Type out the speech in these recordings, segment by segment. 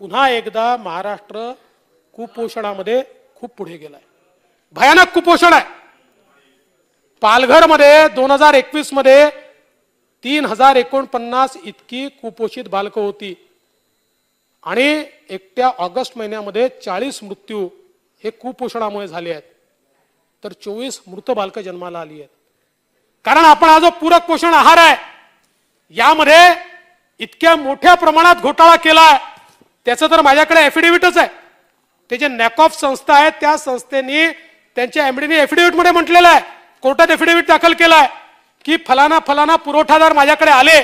पुन्हा एकदा महाराष्ट्र कुपोषणामध्ये खूप पुढे गेलाय भयानक कुपोषण आहे पालघरमध्ये दोन हजार एकवीस मध्ये तीन हजार एकोणपन्नास इतकी कुपोषित बालकं होती आणि एकट्या ऑगस्ट महिन्यामध्ये चाळीस मृत्यू हे कुपोषणामुळे झाले आहेत तर चोवीस मृत बालकं जन्माला आली आहेत कारण आपण हा जो पूरक पोषण आहार आहे यामध्ये इतक्या मोठ्या प्रमाणात घोटाळा केला आहे त्याचं तर माझ्याकडे एफिडेव्हिटच आहे ते जे नॅकॉफ संस्था आहे त्या संस्थेने त्यांच्या एमडीने मध्ये म्हटलेलं आहे कोर्टात एफिडेव्हिट दाखल केलाय की फलाना फलाना पुरवठादार माझ्याकडे आले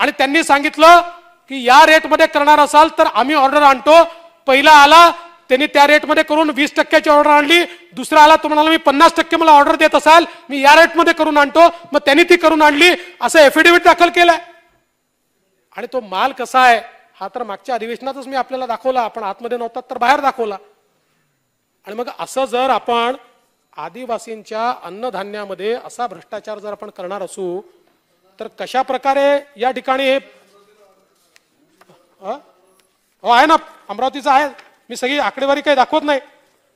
आणि त्यांनी सांगितलं की या रेटमध्ये करणार असाल तर आम्ही ऑर्डर आणतो पहिला आला त्यांनी त्या रेटमध्ये करून वीस टक्क्याची ऑर्डर आणली दुसरा आला तुम्हाला मी पन्नास टक्के मला ऑर्डर देत असाल मी या रेटमध्ये करून आणतो मग त्यांनी ती करून आणली असं एफिडेव्हिट दाखल केलं आणि तो माल कसा आहे हा तर मागच्या अधिवेशनातच मी आपल्याला दाखवला आपण आतमध्ये नव्हता तर बाहेर दाखवला आणि मग असं जर आपण आदिवासींच्या अन्नधान्यामध्ये असा भ्रष्टाचार जर आपण करणार असू तर कशा प्रकारे या ठिकाणी हे हो आहे ना अमरावतीचं आहे मी सगळी आकडेवारी काही दाखवत नाही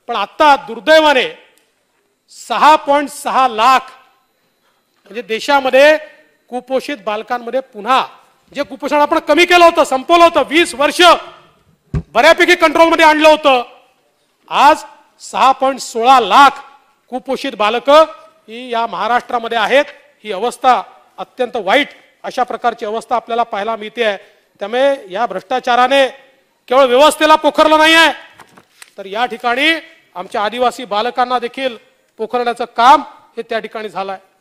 पण आत्ता दुर्दैवाने सहा पॉईंट सहा लाख म्हणजे देशामध्ये कुपोषित बालकांमध्ये पुन्हा जे कुपोषण आपण कमी केलं होतं संपवलं होतं वीस वर्ष बऱ्यापैकी कंट्रोलमध्ये आणलं होतं आज सहा पॉईंट सोळा लाख कुपोषित बालक ही या महाराष्ट्रामध्ये आहेत ही अवस्था अत्यंत वाईट अशा प्रकारची अवस्था आपल्याला पाहायला मिळते आहे त्यामुळे या भ्रष्टाचाराने केवळ व्यवस्थेला पोखरलं नाही आहे तर या ठिकाणी आमच्या आदिवासी बालकांना देखील पोखरण्याचं काम हे त्या ठिकाणी झालं